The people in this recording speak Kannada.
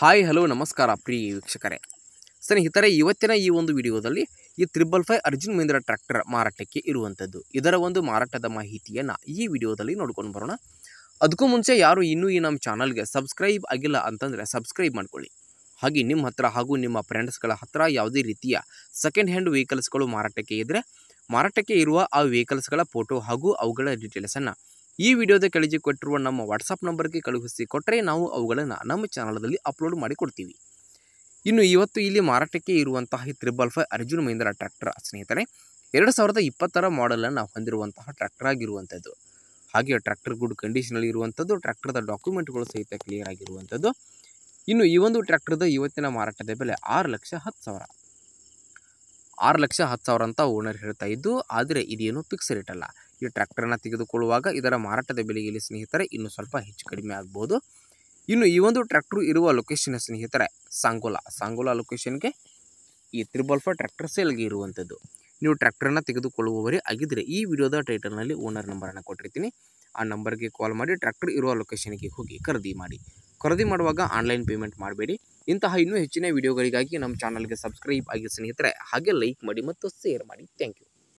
ಹಾಯ್ ಹಲೋ ನಮಸ್ಕಾರ ಪ್ರಿಯ ವೀಕ್ಷಕರೇ ಸ್ನೇಹಿತರೆ ಇವತ್ತಿನ ಈ ಒಂದು ವಿಡಿಯೋದಲ್ಲಿ ಈ triple five Arjun Mahindra tractor ಮಾರಾಟಕ್ಕೆ ಇರುವಂಥದ್ದು ಇದರ ಒಂದು ಮಾರಾಟದ ಮಾಹಿತಿಯನ್ನು ಈ ವಿಡಿಯೋದಲ್ಲಿ ನೋಡ್ಕೊಂಡು ಬರೋಣ ಅದಕ್ಕೂ ಮುಂಚೆ ಯಾರು ಇನ್ನೂ ಈ ನಮ್ಮ ಚಾನಲ್ಗೆ ಸಬ್ಸ್ಕ್ರೈಬ್ ಆಗಿಲ್ಲ ಅಂತಂದರೆ ಸಬ್ಸ್ಕ್ರೈಬ್ ಮಾಡ್ಕೊಳ್ಳಿ ಹಾಗೆ ನಿಮ್ಮ ಹತ್ರ ಹಾಗೂ ನಿಮ್ಮ ಫ್ರೆಂಡ್ಸ್ಗಳ ಹತ್ರ ಯಾವುದೇ ರೀತಿಯ ಸೆಕೆಂಡ್ ಹ್ಯಾಂಡ್ ವೆಹಿಕಲ್ಸ್ಗಳು ಮಾರಾಟಕ್ಕೆ ಇದ್ದರೆ ಮಾರಾಟಕ್ಕೆ ಇರುವ ಆ ವೆಹಿಕಲ್ಸ್ಗಳ ಫೋಟೋ ಹಾಗೂ ಅವುಗಳ ಡೀಟೇಲ್ಸನ್ನು ಈ ವಿಡಿಯೋದ ಕೆಳಗೆ ಕೊಟ್ಟಿರುವ ನಮ್ಮ ವಾಟ್ಸಪ್ ನಂಬರ್ಗೆ ಕಳುಹಿಸಿ ಕೊಟ್ಟರೆ ನಾವು ಅವುಗಳನ್ನು ನಮ್ಮ ಚಾನಲ್ದಲ್ಲಿ ಅಪ್ಲೋಡ್ ಮಾಡಿಕೊಡ್ತೀವಿ ಇನ್ನು ಇವತ್ತು ಇಲ್ಲಿ ಮಾರಾಟಕ್ಕೆ ಇರುವಂತಹ triple five Arjun Mahindra tractor ಸ್ನೇಹಿತರೆ ಎರಡು ಸಾವಿರದ ಇಪ್ಪತ್ತರ ಮಾಡೆಲನ್ನು ಹೊಂದಿರುವಂತಹ ಟ್ರ್ಯಾಕ್ಟರ್ ಆಗಿರುವಂಥದ್ದು ಹಾಗೆ ಟ್ರ್ಯಾಕ್ಟರ್ ಗುಡ್ ಕಂಡೀಷನಲ್ಲಿ ಇರುವಂಥದ್ದು ಟ್ರ್ಯಾಕ್ಟರ್ದ ಡಾಕ್ಯುಮೆಂಟ್ಗಳು ಸಹಿತ ಕ್ಲಿಯರ್ ಆಗಿರುವಂಥದ್ದು ಇನ್ನು ಈ ಒಂದು ಟ್ರ್ಯಾಕ್ಟರ್ದ ಇವತ್ತಿನ ಮಾರಾಟದ ಬೆಲೆ ಆರು ಲಕ್ಷ ಹತ್ತು ಸಾವಿರ ಆರು ಲಕ್ಷ ಹತ್ತು ಸಾವಿರ ಅಂತ ಓನರ್ ಹೇಳ್ತಾ ಇದ್ದು ಆದರೆ ಇದೇನು ಫಿಕ್ಸ್ ರೇಟ್ ಅಲ್ಲ ಈ ಟ್ರ್ಯಾಕ್ಟರ್ನ ತೆಗೆದುಕೊಳ್ಳುವಾಗ ಇದರ ಮಾರಾಟದ ಬೆಲೆಯಲ್ಲಿ ಸ್ನೇಹಿತರೆ ಇನ್ನೂ ಸ್ವಲ್ಪ ಹೆಚ್ಚು ಕಡಿಮೆ ಆಗ್ಬೋದು ಇನ್ನು ಈ ಒಂದು ಟ್ರ್ಯಾಕ್ಟ್ರು ಇರುವ ಲೊಕೇಶನ್ ಸ್ನೇಹಿತರೆ ಸಾಂಗೋಲಾ ಸಾಂಗೋಲಾ ಲೊಕೇಶನ್ಗೆ ಈ ತ್ರಿಬಲ್ ಫೋರ್ ಟ್ರ್ಯಾಕ್ಟರ್ ಸೇಲ್ಗೆ ಇರುವಂಥದ್ದು ನೀವು ಟ್ರ್ಯಾಕ್ಟರ್ನ ತೆಗೆದುಕೊಳ್ಳುವವರೇ ಆಗಿದ್ದರೆ ಈ ವಿಡಿಯೋದ ಟೈಟಲ್ನಲ್ಲಿ ಓನರ್ ನಂಬರನ್ನು ಕೊಟ್ಟಿರ್ತೀನಿ ಆ ನಂಬರ್ಗೆ ಕಾಲ್ ಮಾಡಿ ಟ್ರ್ಯಾಕ್ಟರ್ ಇರುವ ಲೊಕೇಶನ್ಗೆ ಹೋಗಿ ಖರೀದಿ ಮಾಡಿ ಖರೀದಿ ಮಾಡುವಾಗ ಆನ್ಲೈನ್ ಪೇಮೆಂಟ್ ಮಾಡಬೇಡಿ ಇಂತಹ ಇನ್ನೂ ಹೆಚ್ಚಿನ ವಿಡಿಯೋಗಳಿಗಾಗಿ ನಮ್ಮ ಚಾನಲ್ಗೆ ಸಬ್ಸ್ಕ್ರೈಬ್ ಆಗಿ ಸ್ನೇಹಿತರೆ ಹಾಗೆ ಲೈಕ್ ಮಾಡಿ ಮತ್ತು ಶೇರ್ ಮಾಡಿ ಥ್ಯಾಂಕ್ ಯು